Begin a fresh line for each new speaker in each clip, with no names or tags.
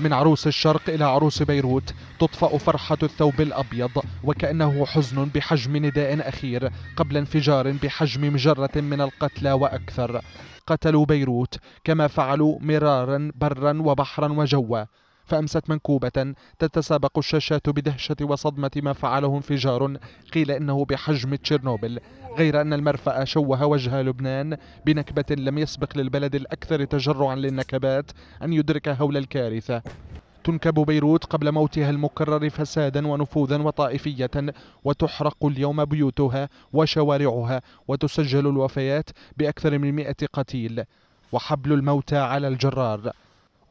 من عروس الشرق إلى عروس بيروت تطفأ فرحة الثوب الأبيض وكأنه حزن بحجم نداء أخير قبل انفجار بحجم مجرة من القتلى وأكثر قتلوا بيروت كما فعلوا مرارا برا وبحرا وجوا فأمست منكوبة تتسابق الشاشات بدهشة وصدمة ما فعله انفجار قيل إنه بحجم تشيرنوبل غير أن المرفأ شوه وجه لبنان بنكبة لم يسبق للبلد الأكثر تجرعا للنكبات أن يدرك هول الكارثة تنكب بيروت قبل موتها المكرر فسادا ونفوذا وطائفية وتحرق اليوم بيوتها وشوارعها وتسجل الوفيات بأكثر من مئة قتيل وحبل الموتى على الجرار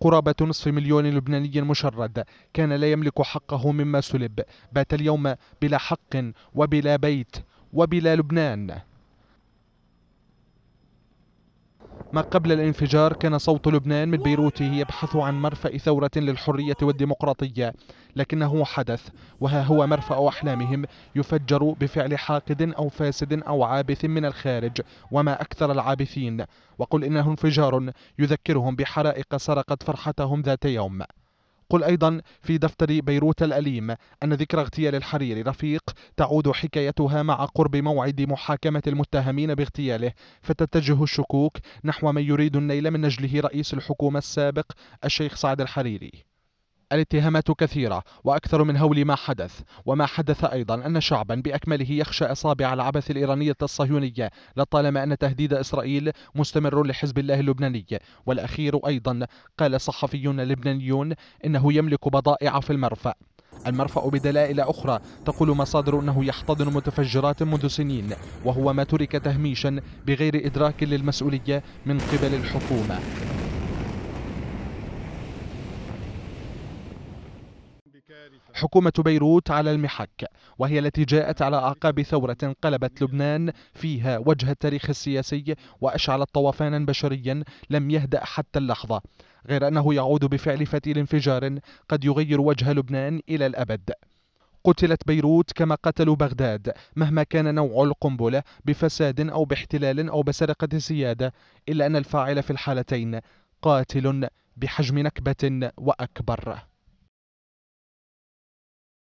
قرابة نصف مليون لبناني مشرد كان لا يملك حقه مما سلب بات اليوم بلا حق وبلا بيت وبلا لبنان ما قبل الانفجار كان صوت لبنان من بيروت يبحث عن مرفأ ثورة للحرية والديمقراطية لكنه حدث وها هو مرفأ أحلامهم يفجر بفعل حاقد أو فاسد أو عابث من الخارج وما أكثر العابثين وقل إنه انفجار يذكرهم بحرائق سرقت فرحتهم ذات يوم قل أيضا في دفتر بيروت الأليم أن ذكرى اغتيال الحريري رفيق تعود حكايتها مع قرب موعد محاكمة المتهمين باغتياله فتتجه الشكوك نحو من يريد النيل من أجله رئيس الحكومة السابق الشيخ سعد الحريري الاتهامات كثيرة وأكثر من هول ما حدث وما حدث أيضا أن شعبا بأكمله يخشى أصابع العبث الإيرانية الصهيونية لطالما أن تهديد إسرائيل مستمر لحزب الله اللبناني والأخير أيضا قال صحفيون لبنانيون إنه يملك بضائع في المرفأ المرفأ بدلائل أخرى تقول مصادر أنه يحتضن متفجرات منذ سنين وهو ما ترك تهميشا بغير إدراك للمسؤولية من قبل الحكومة حكومة بيروت على المحك وهي التي جاءت على أعقاب ثورة قلبت لبنان فيها وجه التاريخ السياسي وأشعلت طوفانا بشريا لم يهدأ حتى اللحظة غير أنه يعود بفعل فتيل انفجار قد يغير وجه لبنان إلى الأبد قتلت بيروت كما قتلوا بغداد مهما كان نوع القنبلة بفساد أو باحتلال أو بسرقة سيادة إلا أن الفاعل في الحالتين قاتل بحجم نكبة وأكبر